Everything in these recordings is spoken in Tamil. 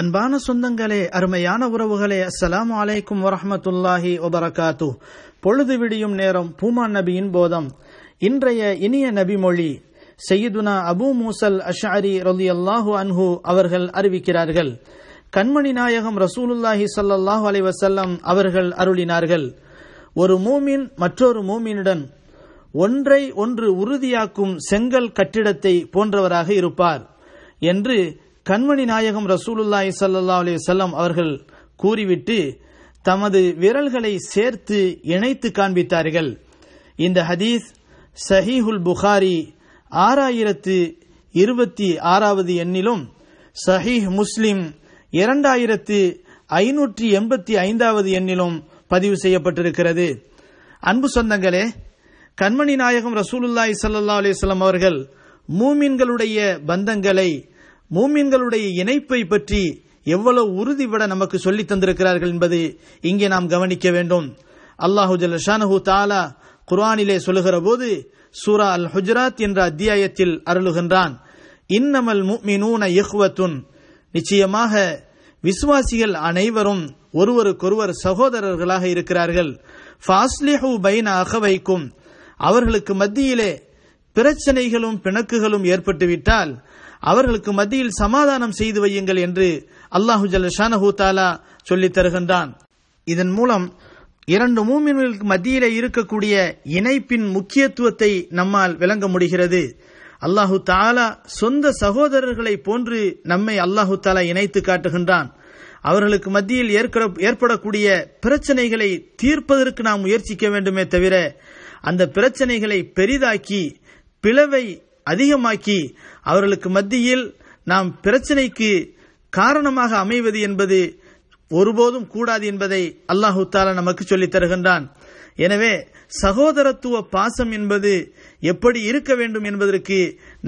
அன்பான சொந்தங்களே அருமையான உறவுகளே அஸ்லாம் அலைக்கும் வரமத்துல்லாஹி ஒபரகாத்து பொழுது விடியும் நேரம் பூமா நபியின் போதம் இன்றைய இனிய நபிமொழி செய்யுதுனா அபு மூசல் அஷாரி ரொலி அல்லாஹு அன்ஹு அவர்கள் அறிவிக்கிறார்கள் கண்மணி நாயகம் ரசூலுல்லாஹி சல்லாஹு அலை வசல்லம் அவர்கள் அருளினார்கள் ஒரு மூமின் மற்றொரு மூமினுடன் ஒன்றை ஒன்று உறுதியாக்கும் செங்கல் கட்டிடத்தை போன்றவராக இருப்பார் என்று கண்மணி நாயகம் ரசூலுல்லாய் சல்லா அலி செல்லம் அவர்கள் கூறிவிட்டு தமது விரல்களை சேர்த்து இணைத்து காண்பித்தார்கள் இந்த ஹதீஸ் சஹீஹுல் புகாரி ஆறாயிரத்து இருபத்தி ஆறாவது எண்ணிலும் சஹீஹ் முஸ்லிம் இரண்டாயிரத்து ஐநூற்றி எண்பத்தி ஐந்தாவது எண்ணிலும் பதிவு செய்யப்பட்டிருக்கிறது அன்பு சொந்தங்களே கண்மணி நாயகம் ரசூலுல்லாய் சல்லா அலிஸ்லாம் அவர்கள் மூமின்களுடைய பந்தங்களை மூமின்களுடைய இணைப்பை பற்றி எவ்வளவு உறுதிபட நமக்கு சொல்லி தந்திருக்கிறார்கள் என்பதை இங்கே நாம் கவனிக்க வேண்டும் அல்லாஹு ஜல்ஷானஹு தாலா குர்ஆனிலே சொல்லுகிற போது சூரா அல் ஹுஜராத் என்ற அத்தியாயத்தில் அருளுகின்றான் இன்னமல் முக்மினூன இஹ்வத்துன் நிச்சயமாக விசுவாசிகள் அனைவரும் ஒருவருக்கொருவர் சகோதரர்களாக இருக்கிறார்கள் ஃபாஸ்லிஹூ பைன அகவைக்கும் அவர்களுக்கு மத்தியிலே பிரச்சனைகளும் பிணக்குகளும் ஏற்பட்டுவிட்டால் அவர்களுக்கு மத்தியில் சமாதானம் செய்து வையுங்கள் என்று அல்லாஹு ஜல்ஷானஹூ தாலா சொல்லித் தருகின்றான் இதன் மூலம் இரண்டு மூமின்களுக்கு மத்தியிலே இருக்கக்கூடிய இணைப்பின் முக்கியத்துவத்தை நம்மால் விளங்க முடிகிறது அல்லாஹு தாலா சொந்த சகோதரர்களை போன்று நம்மை அல்லாஹு தாலா இணைத்து காட்டுகின்றான் அவர்களுக்கு மத்தியில் ஏற்படக்கூடிய பிரச்சனைகளை தீர்ப்பதற்கு நாம் முயற்சிக்க வேண்டுமே தவிர அந்த பிரச்சனைகளை பெரிதாக்கி பிளவை அதிகமாக்கி அவர்களுக்கு மத்தியில் நாம் பிரச்சனைக்கு காரணமாக அமைவது என்பது ஒருபோதும் கூடாது என்பதை அல்லாஹு தாலா நமக்கு சொல்லித் தருகின்றான் எனவே சகோதரத்துவ பாசம் என்பது எப்படி இருக்க வேண்டும் என்பதற்கு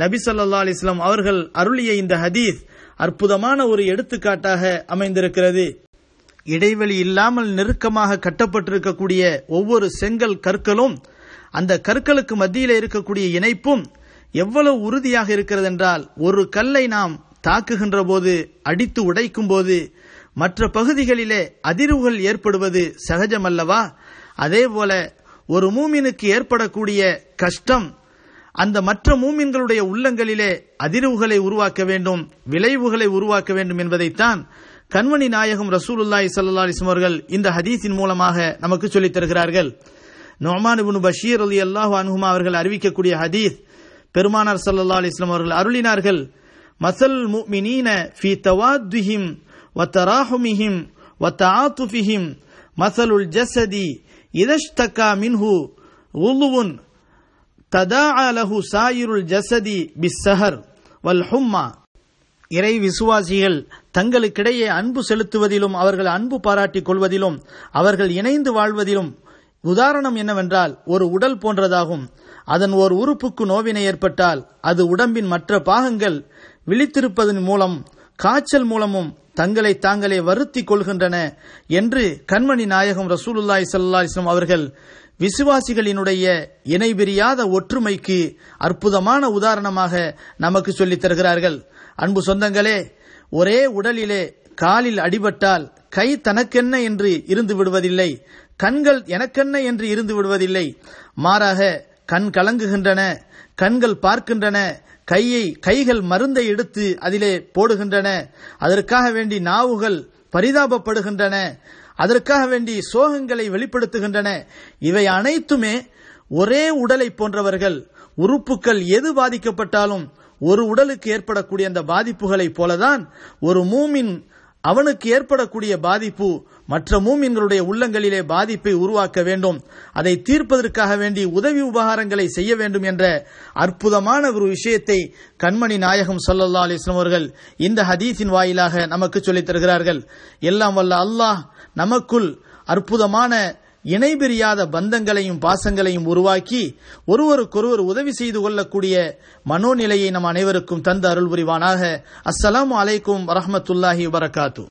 நபி சொல்லா அலிஸ்லாம் அவர்கள் அருளிய இந்த ஹதீஸ் அற்புதமான ஒரு எடுத்துக்காட்டாக அமைந்திருக்கிறது இடைவெளி இல்லாமல் நெருக்கமாக கட்டப்பட்டிருக்கக்கூடிய ஒவ்வொரு செங்கல் கற்களும் அந்த கற்களுக்கு மத்தியில் இருக்கக்கூடிய இணைப்பும் எவ்வளவு உறுதியாக இருக்கிறது என்றால் ஒரு கல்லை நாம் தாக்குகின்ற போது அடித்து உடைக்கும் போது மற்ற பகுதிகளிலே அதிர்வுகள் ஏற்படுவது சகஜம் அல்லவா அதே போல ஒரு மூமினுக்கு ஏற்படக்கூடிய கஷ்டம் அந்த மற்ற மூமின்களுடைய உள்ளங்களிலே அதிர்வுகளை உருவாக்க வேண்டும் விளைவுகளை உருவாக்க வேண்டும் என்பதைத்தான் கண்மணி நாயகம் ரசூலுல்லாய் சல்லா அலிஸ்லம் அவர்கள் இந்த ஹதீஸின் மூலமாக நமக்கு சொல்லித் தருகிறார்கள் நொமான் பஷீர் அலி அல்லாஹ் அனுகுமா அவர்கள் அறிவிக்கக்கூடிய ஹதீஸ் பெருமானார் சல்லா அலிஸ்லாம் அவர்கள் அருளினார்கள் மசல் முமினீன ஃபி தவாத்துஹிம் வத்தராஹுமிஹிம் வத்தாத்துஃபிஹிம் மசலுல் ஜஸதி இதஷ்தகா மின்ஹு உலுவுன் ததா அலஹு சாயிருல் ஜஸதி பிஸ்ஸஹர் வல் ஹும்மா இறை விசுவாசிகள் தங்களுக்கிடையே அன்பு செலுத்துவதிலும் அவர்கள் அன்பு பாராட்டிக் கொள்வதிலும் அவர்கள் இணைந்து வாழ்வதிலும் உதாரணம் என்னவென்றால் ஒரு உடல் போன்றதாகும் அதன் ஓர் உறுப்புக்கு நோவினை ஏற்பட்டால் அது உடம்பின் மற்ற பாகங்கள் விழித்திருப்பதன் மூலம் காய்ச்சல் மூலமும் தங்களை தாங்களே வருத்தி கொள்கின்றன என்று கண்மணி நாயகம் ரசூலுல்லாய் சல்லாஸ்லம் அவர்கள் விசுவாசிகளினுடைய இணை பிரியாத ஒற்றுமைக்கு அற்புதமான உதாரணமாக நமக்கு சொல்லித் தருகிறார்கள் அன்பு சொந்தங்களே ஒரே உடலிலே காலில் அடிபட்டால் கை தனக்கென்ன என்று இருந்து விடுவதில்லை கண்கள் எனக்கென்ன என்று இருந்து விடுவதில்லை மாறாக கண் கலங்குகின்றன கண்கள் பார்க்கின்றன கையை கைகள் மருந்தை எடுத்து அதிலே போடுகின்றன அதற்காக வேண்டி நாவுகள் பரிதாபப்படுகின்றன அதற்காக வேண்டி சோகங்களை வெளிப்படுத்துகின்றன இவை அனைத்துமே ஒரே உடலை போன்றவர்கள் உறுப்புகள் எது பாதிக்கப்பட்டாலும் ஒரு உடலுக்கு ஏற்படக்கூடிய அந்த பாதிப்புகளை போலதான் ஒரு மூமின் அவனுக்கு ஏற்படக்கூடிய பாதிப்பு மற்ற மூமின்களுடைய உள்ளங்களிலே பாதிப்பை உருவாக்க வேண்டும் அதை தீர்ப்பதற்காக வேண்டி உதவி உபகாரங்களை செய்ய வேண்டும் என்ற அற்புதமான ஒரு விஷயத்தை கண்மணி நாயகம் சொல்லல்லா அலிஸ்லாம் அவர்கள் இந்த ஹதீஸின் வாயிலாக நமக்கு சொல்லித் தருகிறார்கள் எல்லாம் வல்ல அல்லாஹ் நமக்குள் அற்புதமான இணைபிரியாத பந்தங்களையும் பாசங்களையும் உருவாக்கி ஒருவருக்கொருவர் உதவி செய்து கொள்ளக்கூடிய மனோநிலையை நம் அனைவருக்கும் தந்த அருள் புரிவானாக அஸ்ஸலாம் அலைக்கும் வரமத்துல்லாஹி வரகாத்து